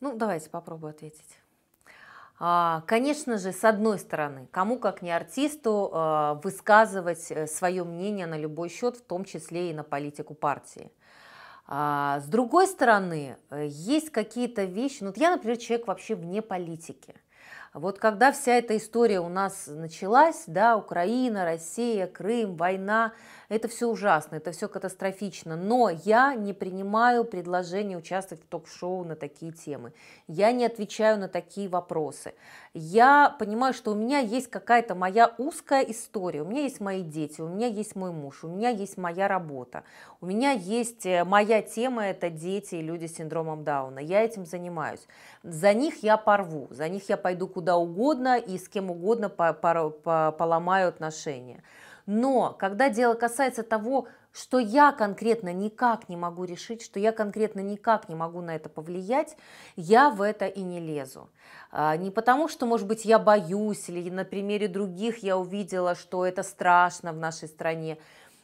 Ну, давайте попробую ответить. А, конечно же, с одной стороны, кому как не артисту а, высказывать э, свое мнение на любой счет, в том числе и на политику партии. А, с другой стороны, э, есть какие-то вещи, ну вот я, например, человек вообще вне политики – вот когда вся эта история у нас началась, да, Украина, Россия, Крым, война, это все ужасно, это все катастрофично, но я не принимаю предложение участвовать в ток-шоу на такие темы, я не отвечаю на такие вопросы, я понимаю, что у меня есть какая-то моя узкая история, у меня есть мои дети, у меня есть мой муж, у меня есть моя работа, у меня есть э, моя тема, это дети и люди с синдромом Дауна, я этим занимаюсь, за них я порву, за них я пойду пойду куда угодно и с кем угодно по по по поломаю отношения. Но когда дело касается того, что я конкретно никак не могу решить, что я конкретно никак не могу на это повлиять, я в это и не лезу. А, не потому, что, может быть, я боюсь, или на примере других я увидела, что это страшно в нашей стране,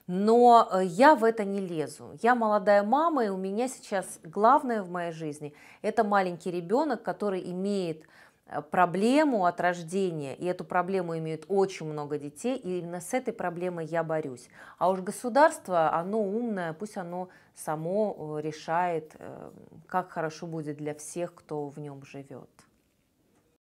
но э, я в это не лезу. Я молодая мама, и у меня сейчас главное в моей жизни – это маленький ребенок, который имеет Э, проблему от рождения, и эту проблему имеют очень много детей, и именно с этой проблемой я борюсь. А уж государство, оно умное, пусть оно само э, решает, э, как хорошо будет для всех, кто в нем живет.